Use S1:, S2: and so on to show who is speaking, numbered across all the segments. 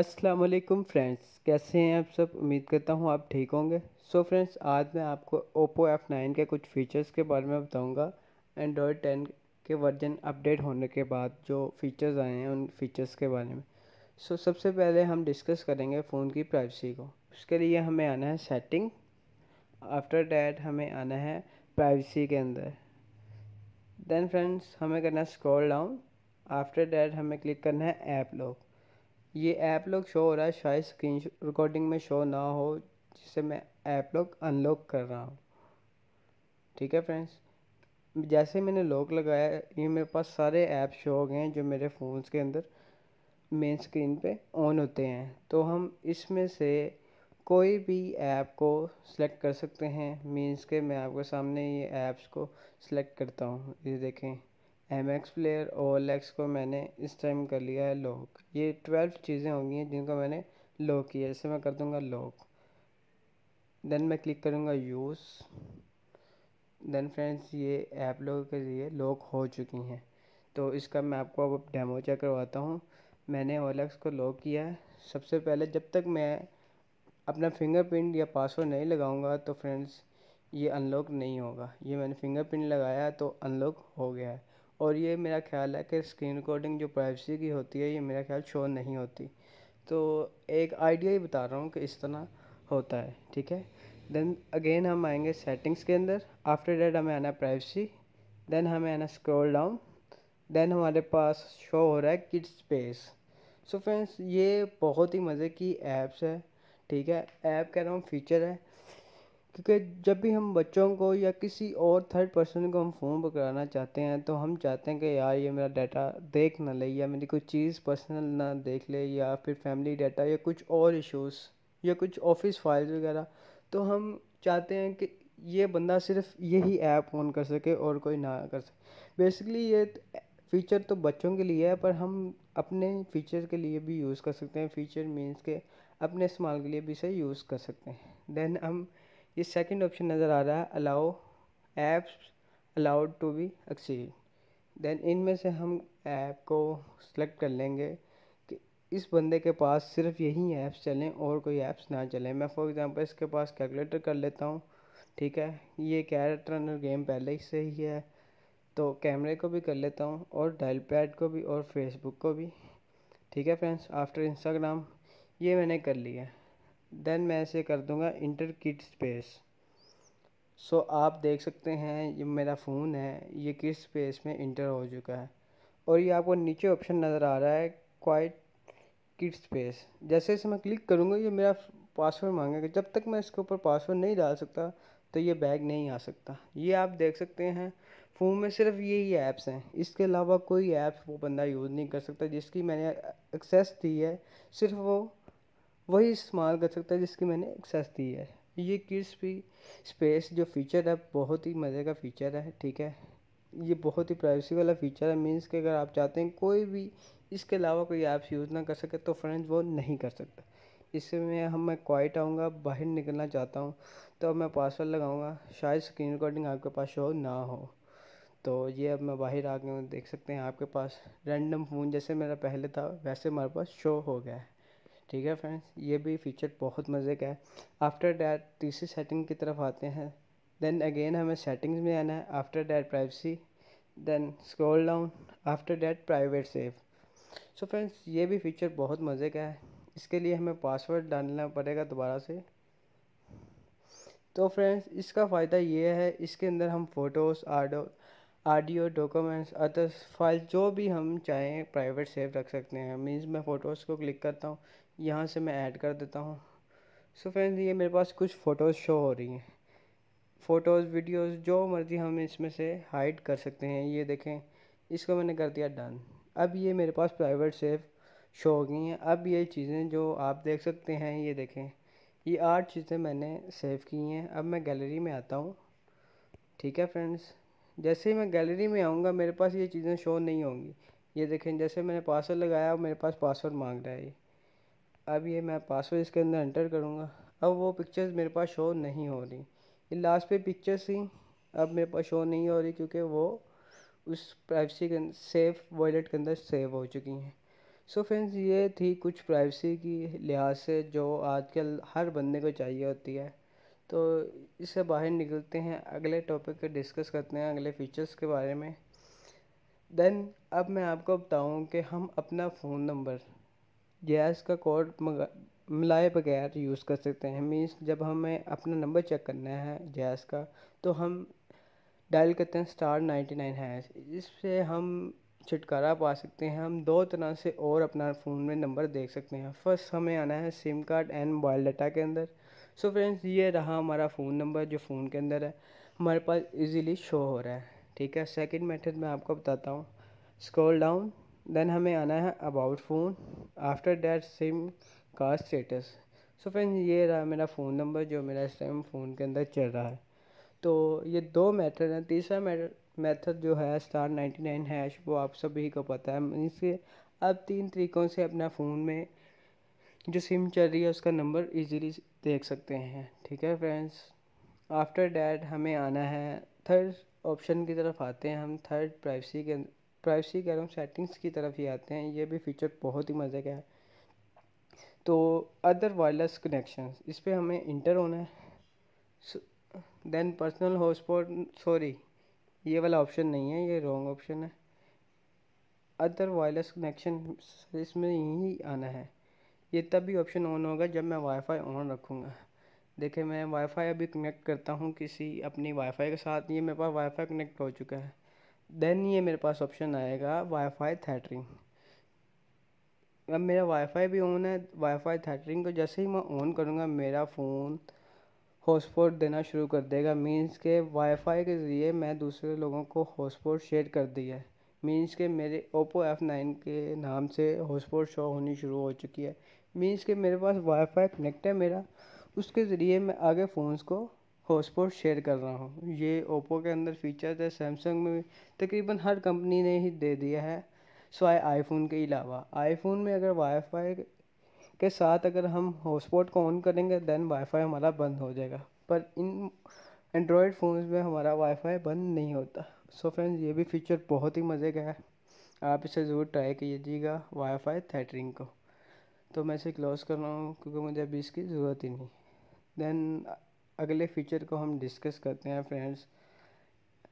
S1: अस्सलाम वालेकुम फ्रेंड्स कैसे हैं आप सब उम्मीद करता हूँ आप ठीक होंगे सो फ्रेंड्स आज मैं आपको ओप्पो एफ़ नाइन के कुछ फ़ीचर्स के बारे में बताऊँगा एंड्रॉयड टेन के वर्जन अपडेट होने के बाद जो फ़ीचर्स आए हैं उन फ़ीचर्स के बारे में सो so, सबसे पहले हम डिस्कस करेंगे फ़ोन की प्राइवेसी को उसके लिए हमें आना है सेटिंग आफ्टर डैट हमें आना है प्राइवेसी के अंदर देन फ्रेंड्स हमें करना है स्क्रॉल डाउन आफ्टर डैट हमें क्लिक करना है ऐप लॉक ये ऐप लॉक शो हो रहा है शायद स्क्रीन रिकॉर्डिंग में शो ना हो जिसे मैं ऐप लॉक अनलॉक कर रहा हूँ ठीक है फ्रेंड्स जैसे मैंने लॉक लगाया ये मेरे पास सारे ऐप शो हो गए हैं जो मेरे फ़ोन के अंदर मेन स्क्रीन पे ऑन होते हैं तो हम इसमें से कोई भी ऐप को सिलेक्ट कर सकते हैं मीन्स के मैं आपके सामने ये ऐप्स को सिलेक्ट करता हूँ ये देखें M X player O L X को मैंने इस टाइम कर लिया है लॉक ये ट्वेल्व चीज़ें होंगी जिनको मैंने लॉक किया जैसे मैं कर दूंगा लॉक देन मैं क्लिक करूंगा यूज़ देन फ्रेंड्स ये ऐप लोगों के लिए लॉक हो चुकी हैं तो इसका मैं आपको अब डेमो चेक करवाता हूँ मैंने एक्स को लॉक किया है सबसे पहले जब तक मैं अपना फिंगरप्रिंट या पासवर्ड नहीं लगाऊंगा तो फ्रेंड्स ये अनलॉक नहीं होगा ये मैंने फिंगरप्रिंट लगाया तो अनलॉक हो गया है और ये मेरा ख्याल है कि स्क्रीन रिकॉर्डिंग जो प्राइवेसी की होती है ये मेरा ख्याल शो नहीं होती तो एक आइडिया ही बता रहा हूँ कि इस तरह होता है ठीक है देन अगेन हम आएंगे सेटिंग्स के अंदर आफ्टर डेट हमें आना प्राइवेसी देन हमें आना स्क्रॉल डाउन देन हमारे पास शो हो रहा है किड स्पेस सो फ्रेंड्स ये बहुत ही मज़े की एप्स है ठीक है ऐप कह रहा हूँ फीचर है क्योंकि जब भी हम बच्चों को या किसी और थर्ड पर्सन को हम फ़ोन पर कराना चाहते हैं तो हम चाहते हैं कि यार ये मेरा डाटा देख ना ले या मेरी कोई चीज़ पर्सनल ना देख ले या फिर फैमिली डाटा या कुछ और इश्यूज़ या कुछ ऑफिस फाइल्स वगैरह तो हम चाहते हैं कि ये बंदा सिर्फ यही ऐप ऑन कर सके और कोई ना कर सके बेसिकली ये फ़ीचर तो बच्चों के लिए है पर हम अपने फीचर के लिए भी यूज़ कर सकते हैं फीचर मीन्स के अपने इस्तेमाल के लिए भी इसे यूज़ कर सकते हैं देन हम ये सेकंड ऑप्शन नज़र आ रहा है allow apps allowed to be accessed then इनमें से हम ऐप को सिलेक्ट कर लेंगे कि इस बंदे के पास सिर्फ यही ऐप्स चलें और कोई ऐप्स ना चलें मैं फॉर एग्ज़ाम्पल इसके पास कैलकुलेटर कर लेता हूँ ठीक है ये कैरेक्टर रनर गेम पहले ही से ही है तो कैमरे को भी कर लेता हूँ और डायल पैड को भी और फेसबुक को भी ठीक है फ्रेंड्स आफ्टर इंस्टाग्राम ये मैंने कर लिया है देन मैं इसे कर दूंगा इंटर किट स्पेस सो आप देख सकते हैं ये मेरा फ़ोन है ये किट स्पेस में इंटर हो चुका है और ये आपको नीचे ऑप्शन नज़र आ रहा है क्वाइट किट स्पेस जैसे इसे मैं क्लिक करूँगा ये मेरा पासवर्ड मांगेगा जब तक मैं इसके ऊपर पासवर्ड नहीं डाल सकता तो ये बैग नहीं आ सकता ये आप देख सकते हैं फ़ोन में सिर्फ यही ऐप्स हैं इसके अलावा कोई ऐप्स वो बंदा यूज़ नहीं कर सकता जिसकी मैंने एक्सेस दी है सिर्फ वो वही इस्तेमाल कर सकता है जिसकी मैंने एक्सेस दी है ये किस भी स्पेस जो फीचर है बहुत ही मज़े का फीचर है ठीक है ये बहुत ही प्राइवेसी वाला फीचर है मीन्स कि अगर आप चाहते हैं कोई भी इसके अलावा कोई ऐप्स यूज़ ना कर सके तो फ्रेंड्स वो नहीं कर सकता इसमें हम मैं क्वाइट आऊँगा बाहर निकलना चाहता हूँ तो अब मैं पासवर्ड लगाऊँगा शायद स्क्रीन रिकॉर्डिंग आपके पास शो ना हो तो ये अब मैं बाहर आ गया देख सकते हैं आपके पास रैंडम फ़ोन जैसे मेरा पहले था वैसे हमारे पास शो हो गया है ठीक है फ्रेंड्स ये भी फीचर बहुत मज़े का है आफ्टर डैट तीसरी सेटिंग की तरफ आते हैं देन अगेन हमें सेटिंग्स में आना है after that privacy then scroll down after that private save so friends ये भी फीचर बहुत मज़े का है इसके लिए हमें पासवर्ड डालना पड़ेगा दोबारा से तो फ्रेंड्स इसका फ़ायदा ये है इसके अंदर हम फ़ोटोज़ आडो आडियो डॉक्यूमेंट्स अदर्स फाइल जो भी हम चाहें प्राइवेट सेव रख सकते हैं मीन्स मैं फ़ोटोज़ को क्लिक करता हूँ यहाँ से मैं ऐड कर देता हूँ सो फ्रेंड्स ये मेरे पास कुछ फ़ोटोज़ शो हो रही हैं फ़ोटोज़ वीडियोस जो मर्ज़ी हम इसमें से हाइड कर सकते हैं ये देखें इसको मैंने कर दिया डन अब ये मेरे पास प्राइवेट सेव शो हो गई हैं अब ये चीज़ें जो आप देख सकते हैं ये देखें ये आठ चीज़ें मैंने सेव की हैं अब मैं गैलरी में आता हूँ ठीक है फ्रेंड्स जैसे ही मैं गैलरी में आऊँगा मेरे पास ये चीज़ें शो नहीं होंगी ये देखें जैसे मैंने पासवर्ड लगाया मेरे पास पासवर्ड मांग रहा है ये अब ये मैं पासवर्ड इसके अंदर एंटर करूँगा अब वो पिक्चर्स मेरे पास शो नहीं हो रही ये लास्ट पे पिक्चर्स ही अब मेरे पास शो नहीं हो रही क्योंकि वो उस प्राइवेसी के सेफ वॉलेट के अंदर सेव हो चुकी हैं सो फ्रेंड्स ये थी कुछ प्राइवेसी की लिहाज से जो आजकल हर बंदे को चाहिए होती है तो इससे बाहर निकलते हैं अगले टॉपिक के डिस्कस करते हैं अगले फीचर्स के बारे में देन अब मैं आपको बताऊँ कि हम अपना फ़ोन नंबर गैस का कोड मिलाए बगैर यूज़ कर सकते हैं मीन्स जब हमें अपना नंबर चेक करना है गैस का तो हम डायल करते हैं स्टार नाइन्टी नाइन हैश इससे हम छुटकारा पा सकते हैं हम दो तरह से और अपना फ़ोन में नंबर देख सकते हैं फर्स्ट हमें आना है SIM card and mobile data के अंदर सो so फ्रेंड्स ये रहा हमारा फ़ोन नंबर जो फ़ोन के अंदर है हमारे पास इजीली शो हो रहा है ठीक है सेकंड मेथड मैं आपको बताता हूँ स्क्रॉल डाउन देन हमें आना है about phone after that SIM का स्टेटस सो फ्रेंड ये रहा मेरा फ़ोन नंबर जो मेरा इस टाइम फ़ोन के अंदर चल रहा है तो ये दो मेथड हैं तीसरा मेथड जो है स्टार नाइन्टी नाइन हैश वो आप सभी को पता है मीनस के आप तीन तरीक़ों से अपना फ़ोन में जो सिम चल रही है उसका नंबर इजीली देख सकते हैं ठीक है फ्रेंड्स आफ्टर डैट हमें आना है थर्ड ऑप्शन की तरफ आते हैं हम थर्ड प्राइवेसी के प्राइवेसी कह रहा हूँ सेटिंग्स की तरफ ही आते हैं ये भी फीचर बहुत ही मज़े का है तो अदर वायरलेस कनेक्शन इस पर हमें इंटर होना है देन पर्सनल हॉटस्पॉट सॉरी ये वाला ऑप्शन नहीं है ये रॉन्ग ऑप्शन है अदर वायरलेस कनेक्शन इसमें ही आना है ये तभी ऑप्शन ऑन होगा जब मैं वाईफाई ऑन रखूँगा देखिए मैं वाईफाई अभी कनेक्ट करता हूँ किसी अपनी वाईफाई के साथ ये मेरे पास वाईफाई कनेक्ट हो चुका है देन ये मेरे पास ऑप्शन आएगा वाईफाई थैटरिंग अब मेरा वाईफाई भी ऑन है वाईफाई थैटरिंग को जैसे ही मैं ऑन करूँगा मेरा फ़ोन हॉटस्पॉट देना शुरू कर देगा मींस के वाईफाई के ज़रिए मैं दूसरे लोगों को हॉटस्पॉट शेयर कर दिया है मींस के मेरे ओप्पो एफ़ नाइन के नाम से हॉटस्पॉट शो होनी शुरू हो चुकी है मींस के मेरे पास वाईफाई कनेक्ट है मेरा उसके ज़रिए मैं आगे फ़ोन्स को हॉटस्पॉट शेयर कर रहा हूँ ये ओप्पो के अंदर फीचर्स है सैमसंग में तकरीबन हर कंपनी ने ही दे दिया है सोए आईफोन के अलावा आईफोन में अगर वाईफाई के साथ अगर हम हॉटस्पॉट को ऑन करेंगे दैन वाईफाई हमारा बंद हो जाएगा पर इन एंड्रॉयड फ़ोन में हमारा वाईफाई बंद नहीं होता सो so फ्रेंड्स ये भी फीचर बहुत ही मज़े का है आप इसे ज़रूर ट्राई कीजिएगा वाईफाई थेटरिंग को तो मैं इसे क्लोज़ कर रहा हूँ क्योंकि मुझे अभी इसकी ज़रूरत ही नहीं दैन अगले फीचर को हम डिस्कस करते हैं फ्रेंड्स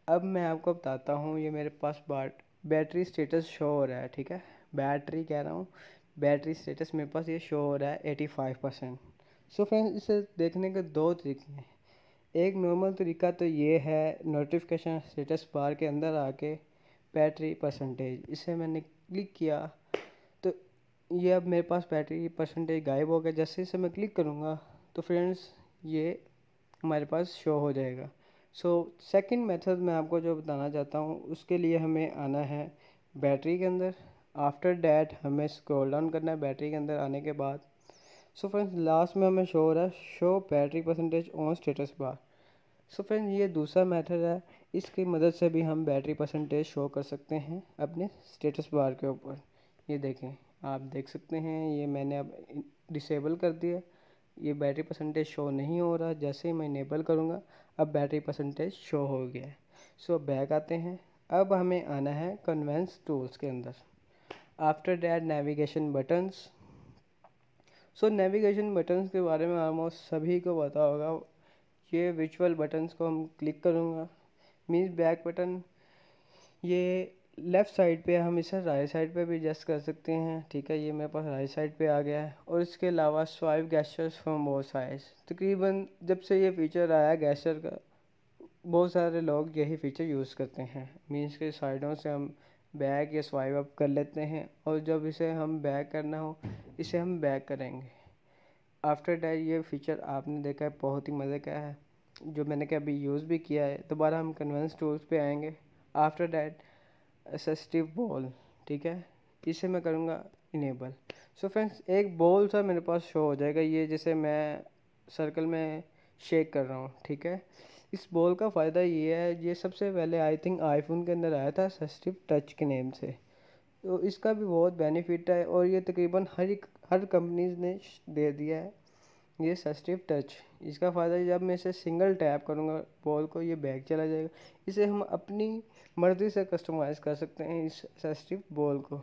S1: अब मैं आपको बताता हूँ ये मेरे पास बाट बैटरी स्टेटस शो हो रहा है ठीक है बैटरी कह रहा हूँ बैटरी स्टेटस मेरे पास ये शो हो रहा है eighty five percent so friends इसे देखने के दो तरीके हैं एक नॉर्मल तरीका तो ये है नोटिफिकेशन स्टेटस बार के अंदर आके बैटरी परसेंटेज इसे मैंने क्लिक किया तो ये अब मेरे पास बैटरी परसेंटेज गायब हो गया जैसे इसे मैं क्लिक करूँगा तो फ्रेंड्स ये हमारे पास शो हो जाएगा सो सेकंड मेथड मैं आपको जो बताना चाहता हूँ उसके लिए हमें आना है बैटरी के अंदर आफ्टर डैट हमें स्क्रॉल डाउन करना है बैटरी के अंदर आने के बाद सो फ्रेंड्स लास्ट में हमें शो हो रहा है show battery percentage on status bar so friends ये दूसरा मेथड है इसकी मदद से भी हम बैटरी परसेंटेज शो कर सकते हैं अपने स्टेटस बार के ऊपर ये देखें आप देख सकते हैं ये मैंने अब डिसेबल कर दिया ये बैटरी परसेंटेज शो नहीं हो रहा जैसे ही मैं इनेबल करूँगा अब बैटरी परसेंटेज शो हो गया है सो बैक आते हैं अब हमें आना है कन्वेंस टूल्स के अंदर after that navigation buttons so navigation buttons के बारे में ऑलमोस्ट सभी को पता होगा ये विचुअल बटन्स को हम क्लिक करूँगा मीन्स बैक बटन ये लेफ़्ट साइड पे हम इसे राइट साइड पे भी एडजस्ट कर सकते हैं ठीक है ये मेरे पास राइट साइड पे आ गया है और इसके अलावा swipe gestures from both sides तकरीबन जब से ये फीचर आया गैशर का बहुत सारे लोग यही फ़ीचर यूज़ करते हैं मीन्स के साइडों से हम बैक या स्वाइप अप कर लेते हैं और जब इसे हम बैक करना हो इसे हम बैक करेंगे आफ्टर डैट ये फ़ीचर आपने देखा है बहुत ही मज़े का है जो मैंने कभी यूज़ भी किया है दोबारा हम कन्वेंस टूल्स पे आएंगे आफ्टर डैट एसेस्टिव बॉल ठीक है इसे मैं करूँगा इनेबल सो फ्रेंड्स एक बॉल सा मेरे पास शो हो जाएगा ये जैसे मैं सर्कल में शेक कर रहा हूँ ठीक है इस बॉल का फ़ायदा ये है ये सबसे पहले आई थिंक आईफोन के अंदर आया था सेंसिटिव टच के नेम से तो इसका भी बहुत बेनिफिट है और ये तकरीबन हर एक हर कंपनीज ने दे दिया है ये सस्टिव टच इसका फ़ायदा जब मैं इसे सिंगल टैप करूँगा बॉल को ये बैक चला जाएगा इसे हम अपनी मर्ज़ी से कस्टमाइज़ कर सकते हैं इस सस्टिव बॉल को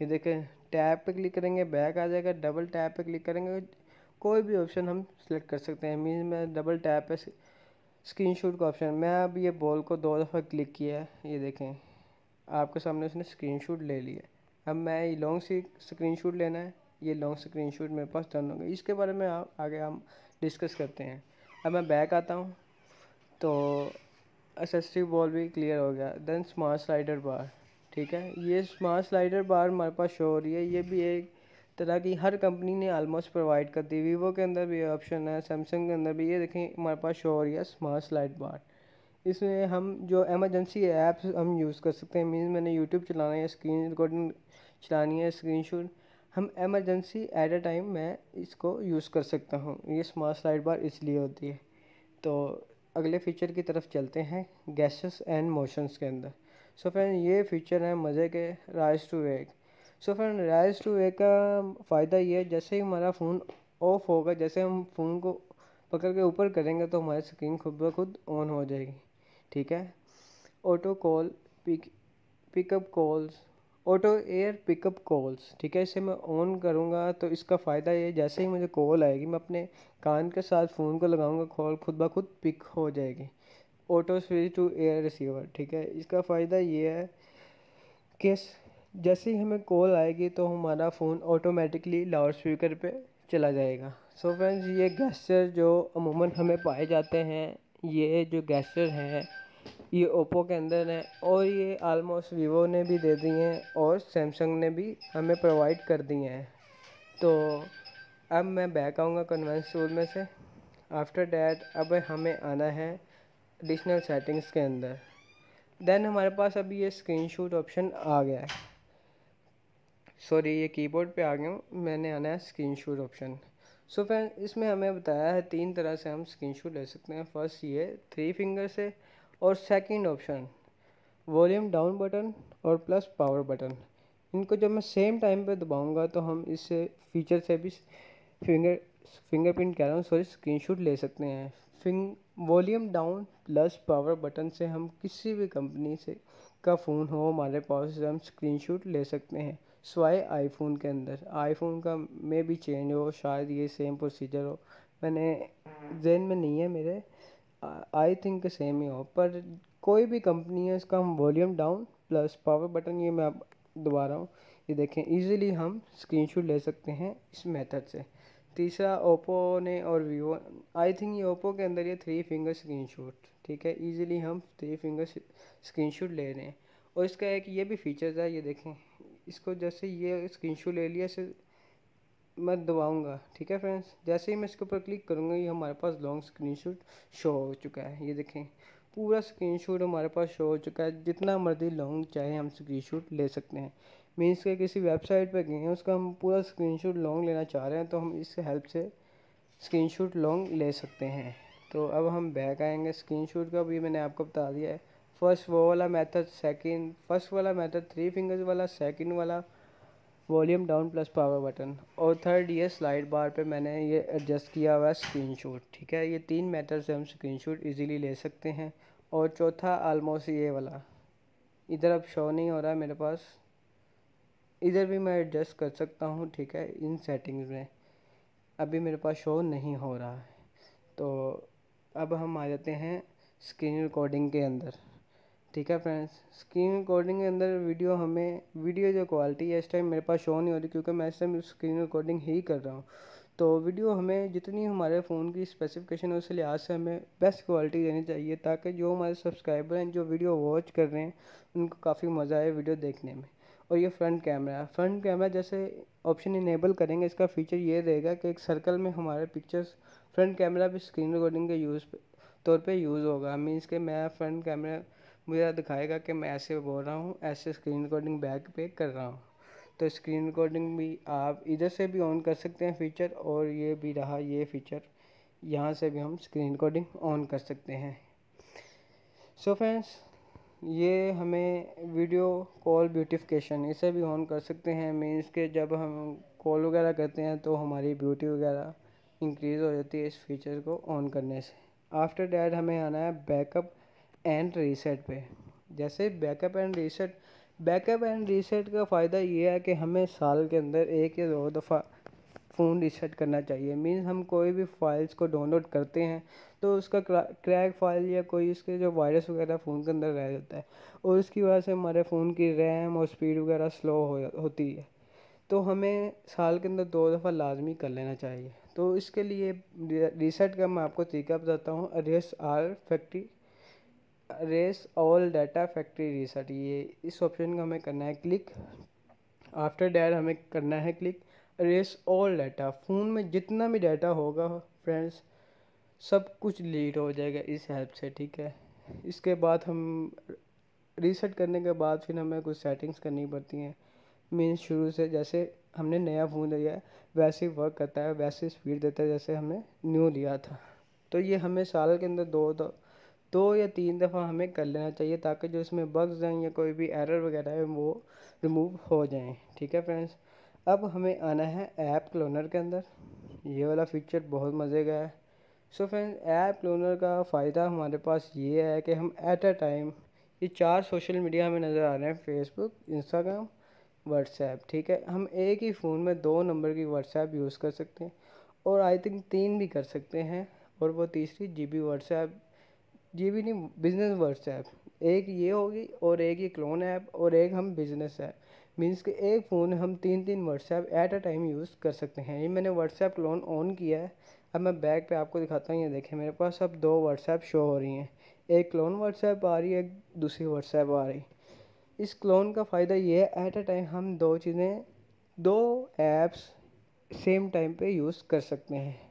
S1: ये देखें टैप पे क्लिक करेंगे बैक आ जाएगा डबल टैप पे क्लिक करेंगे कोई भी ऑप्शन हम सेलेक्ट कर सकते हैं मीन मैं डबल टैप पे स्क्रीन शूट का ऑप्शन मैं अब ये बॉल को दो दफ़ा क्लिक किया है ये देखें आपके सामने उसने स्क्रीन शूट ले लिया अब मैं ये लॉन्ग सी स्क्रीन शूट लेना है ये लॉन्ग स्क्रीन शूट मेरे पास डन हो गई इसके बारे में आप आगे हम डिस्कस करते हैं अब मैं बैक आता हूँ तो एसेसरी बॉल भी क्लियर हो गया देन स्मार्ट स्लाइडर बार ठीक है ये स्मार्ट स्लाइडर बार हमारे पास शो हो रही है ये भी एक तरह की हर कंपनी ने ऑलमोस्ट प्रोवाइड कर दी वीवो के अंदर भी ऑप्शन है सैमसंग के अंदर भी ये देखें हमारे पास शो हो रही है स्मार्ट स्लाइड बार इसमें हम जो एमरजेंसी ऐप्स हम यूज़ कर सकते हैं मीन मैंने यूट्यूब चलाना है स्क्रीन रिकॉर्डिंग चलानी है स्क्रीन शूट हम एमरजेंसी एट अ टाइम मैं इसको यूज़ कर सकता हूँ ये स्मार्ट स्लाइड बार इसलिए होती है तो अगले फीचर की तरफ चलते हैं गैसेस एंड मोशंस के अंदर सो so फ्रेंड ये फीचर है मज़े के raise to wake so friend raise to wake का फ़ायदा ये है जैसे ही हमारा फ़ोन ऑफ होगा जैसे हम फ़ोन को पकड़ के ऊपर करेंगे तो हमारी स्क्रीन खुद ब खुद ऑन हो जाएगी ठीक है auto call pick pickup calls auto air pickup calls ठीक है इसे मैं ऑन करूँगा तो इसका फ़ायदा ये जैसे ही मुझे कॉल आएगी मैं अपने कान के साथ फ़ोन को लगाऊँगा कॉल खुद ब खुद पिक हो जाएगी auto switch to air receiver ठीक है इसका फ़ायदा ये है कि जैसे ही हमें कॉल आएगी तो हमारा फ़ोन ऑटोमेटिकली लाउड स्पीकर पर चला जाएगा सो so फ्रेंड्स ये गैस्चर जो अमूमन हमें पाए जाते हैं ये जो गैस्चर हैं ये ओप्पो के अंदर है और ये आलमोस्ट वीवो ने भी दे दी हैं और सैमसंग ने भी हमें प्रोवाइड कर दी हैं तो अब मैं बैक आऊँगा कन्वेंस स्टोर में से आफ्टर डैट अब हमें आना है एडिशनल सेटिंग्स के अंदर देन हमारे पास अभी ये स्क्रीन शूट ऑप्शन आ गया है सॉरी ये कीबोर्ड पे आ गया हूँ मैंने आना है screenshot option so friend इसमें हमें बताया है तीन तरह से हम स्क्रीन शूट ले सकते हैं फर्स्ट ये थ्री फिंगर से और second option volume down button और प्लस पावर बटन इनको जब मैं सेम टाइम पे दबाऊंगा तो हम इस फीचर से भी फिंगर फिंगरप्रिंट कह रहा हूँ सॉरी स्क्रीनशॉट ले सकते हैं फिंग volume down plus power button से हम किसी भी कंपनी से का फ़ोन हो हमारे पास से हम स्क्रीन ले सकते हैं स्वाय आईफोन के अंदर आईफोन का में भी चेंज हो शायद ये सेम प्रोसीजर हो मैंने जहन में नहीं है मेरे आई थिंक सेम ही हो पर कोई भी कंपनी है इसका हम volume down plus power button ये मैं आप दोबारा हूँ ये देखें इजीली हम स्क्रीनशॉट ले सकते हैं इस मेथड से तीसरा ओप्पो ने और वीवो आई थिंक ये ओप्पो के अंदर ये थ्री फिंगर स्क्रीनशॉट ठीक है इजीली हम थ्री फिंगर स्क्रीनशॉट ले रहे हैं और इसका एक ये भी फीचर्स है ये देखें इसको जैसे ये स्क्रीनशॉट ले लिया मैं दबाऊंगा ठीक है फ्रेंड्स जैसे ही मैं इसके ऊपर क्लिक करूँगा ये हमारे पास लॉन्ग स्क्रीनशॉट शो हो चुका है ये देखें पूरा स्क्रीनशॉट हमारे पास शो हो चुका है जितना मर्जी लॉन्ग चाहे हम स्क्रीनशॉट ले सकते हैं मीन्स के किसी वेबसाइट पर गए हैं उसका हम पूरा स्क्रीनशॉट लॉन्ग लेना चाह रहे हैं तो हम इस हेल्प से स्क्रीनशॉट लॉन्ग ले सकते हैं तो अब हम बैक आएंगे स्क्रीनशॉट का भी मैंने आपको बता दिया है फर्स्ट वो वाला मेथड सेकंड फर्स्ट वाला मेथड थ्री फिंगर्स वाला सेकंड वाला volume down plus power button और थर्ड ये स्लाइड बार पे मैंने ये एडजस्ट किया हुआ है स्क्रीन ठीक है ये तीन मेथड से हम स्क्रीनशॉट ईजीली ले सकते हैं और चौथा आलमोस्ट ये वाला इधर अब शो नहीं हो रहा है मेरे पास इधर भी मैं एडजस्ट कर सकता हूँ ठीक है इन सेटिंग्स में अभी मेरे पास शो नहीं हो रहा है तो अब हम आ जाते हैं स्क्रीन रिकॉर्डिंग के अंदर ठीक है फ्रेंड्स स्क्रीन रिकॉर्डिंग के अंदर वीडियो हमें वीडियो जो क्वालिटी है इस टाइम मेरे पास शो नहीं हो रही क्योंकि मैं इस टाइम स्क्रीन रिकॉर्डिंग ही कर रहा हूँ तो वीडियो हमें जितनी हमारे फ़ोन की स्पेसिफिकेशन है उस लिहाज से हमें बेस्ट क्वालिटी देनी चाहिए ताकि जो हमारे सब्सक्राइबर हैं जो वीडियो वॉच कर रहे हैं उनको काफ़ी मज़ा आए वीडियो देखने में और ये फ्रंट कैमरा है फ्रंट कैमरा जैसे ऑप्शन इनेबल करेंगे इसका फीचर ये रहेगा कि एक सर्कल में हमारे पिक्चर्स फ्रंट कैमरा भी स्क्रीन रिकॉर्डिंग के यूज़ तौर पे यूज़ होगा मीन्स कि मैं फ्रंट कैमरा मेरा दिखाएगा कि मैं ऐसे बोल रहा हूँ ऐसे स्क्रीन रिकॉर्डिंग बैक पे कर रहा हूँ तो स्क्रीन रिकॉर्डिंग भी आप इधर से भी ऑन कर सकते हैं फीचर और ये भी रहा ये फीचर यहाँ से भी हम स्क्रीन रिकॉर्डिंग ऑन कर सकते हैं सो so फ्रेंड्स ये हमें वीडियो कॉल ब्यूटिफिकेशन इसे भी ऑन कर सकते हैं मीन्स के जब हम कॉल वगैरह करते हैं तो हमारी ब्यूटी वगैरह इंक्रीज़ हो जाती है इस फीचर को ऑन करने से आफ्टर डैट हमें आना है बैकअप एंड रीसेट पे जैसे backup and reset backup and reset का फ़ायदा ये है कि हमें साल के अंदर एक या दो दफ़ा फ़ोन रीसेट करना चाहिए मीन्स हम कोई भी फाइल्स को डाउनलोड करते हैं तो उसका क्रैक फाइल या कोई उसके जो वायरस वगैरह फ़ोन के अंदर रह जाता है और उसकी वजह से हमारे फ़ोन की रैम और स्पीड वगैरह स्लो हो होती है तो हमें साल के अंदर दो दफ़ा लाजमी कर लेना चाहिए तो इसके लिए रीसेट का मैं आपको तरीका बताता हूँ erase or factory erase all data factory reset ये इस ऑप्शन को हमें करना है क्लिक आफ्टर डैट हमें करना है click erase all data phone में जितना भी डाटा होगा फ्रेंड्स सब कुछ डिलीट हो जाएगा इस हेल्प से ठीक है इसके बाद हम रीसेट करने के बाद फिर हमें कुछ सेटिंग्स करनी पड़ती हैं मीन्स शुरू से जैसे हमने नया फ़ोन लिया है वैसे ही वर्क करता है वैसे स्पीड देता है जैसे हमने न्यू लिया था तो ये हमें साल के अंदर दो, दो दो या तीन दफ़ा हमें कर लेना चाहिए ताकि जो इसमें बग्स हैं या कोई भी एरर वगैरह है वो रिमूव हो जाएं ठीक है फ्रेंड्स अब हमें आना है ऐप क्लोनर के अंदर ये वाला फीचर बहुत मज़े का है सो फ्रेंड्स ऐप क्लोनर का फ़ायदा हमारे पास ये है कि हम एट अ टाइम ये चार सोशल मीडिया हमें नज़र आ रहे हैं फेसबुक इंस्टाग्राम व्हाट्सएप ठीक है हम एक ही फ़ोन में दो नंबर की व्हाट्सएप यूज़ कर सकते हैं और आई थिंक तीन भी कर सकते हैं और वो तीसरी जी बी व्हाट्सएप ये भी नहीं बिजनेस वर्ड्स ऐप एक ये होगी और एक ये क्लोन ऐप और एक हम बिजनेस ऐप मीन्स कि एक फ़ोन हम तीन तीन WhatsApp at a time use कर सकते हैं ये मैंने व्हाट्सएप क्लोन ऑन किया है अब मैं बैक पे आपको दिखाता हूँ ये देखें मेरे पास अब दो व्हाट्सएप शो हो रही हैं एक क्लोन व्हाट्सएप आ रही है एक दूसरी व्हाट्सएप आ रही इस क्लोन का फ़ायदा ये है ऐट अ टाइम हम दो चीज़ें दो ऐप्स सेम टाइम पे यूज़ कर सकते हैं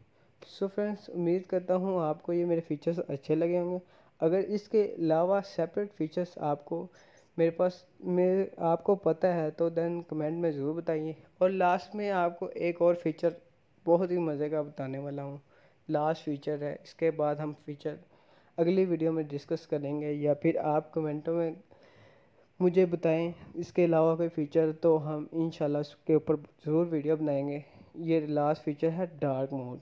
S1: सो फ्रेंड्स उम्मीद करता हूँ आपको ये मेरे फीचर्स अच्छे लगे होंगे अगर इसके अलावा सेपरेट फीचर्स आपको मेरे पास मेरे आपको पता है तो देन कमेंट में ज़रूर बताइए और लास्ट में आपको एक और फीचर बहुत ही मज़े का बताने वाला हूँ लास्ट फीचर है इसके बाद हम फीचर अगली वीडियो में डिस्कस करेंगे या फिर आप कमेंटों में मुझे बताएं इसके अलावा कोई फ़ीचर तो हम इन उसके ऊपर ज़रूर वीडियो बनाएंगे ये लास्ट फीचर है डार्क मोड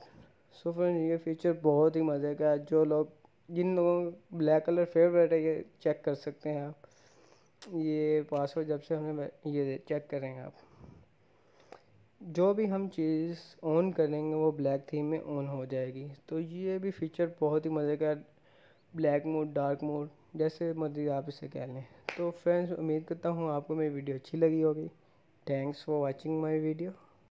S1: सो फ्रेंड ये फीचर बहुत ही मज़े का है जो लोग जिन लोगों ब्लैक कलर फेवरेट है ये चेक कर सकते हैं आप ये पासवर्ड जब से हमें ये चेक करेंगे आप जो भी हम चीज़ ऑन करेंगे वो ब्लैक थीम में ऑन हो जाएगी तो ये भी फीचर बहुत ही मज़े का ब्लैक मोड डार्क मोड जैसे मर्जी आप इसे कह लें तो फ्रेंड्स उम्मीद करता हूँ आपको मेरी वीडियो अच्छी लगी होगी thanks for watching my video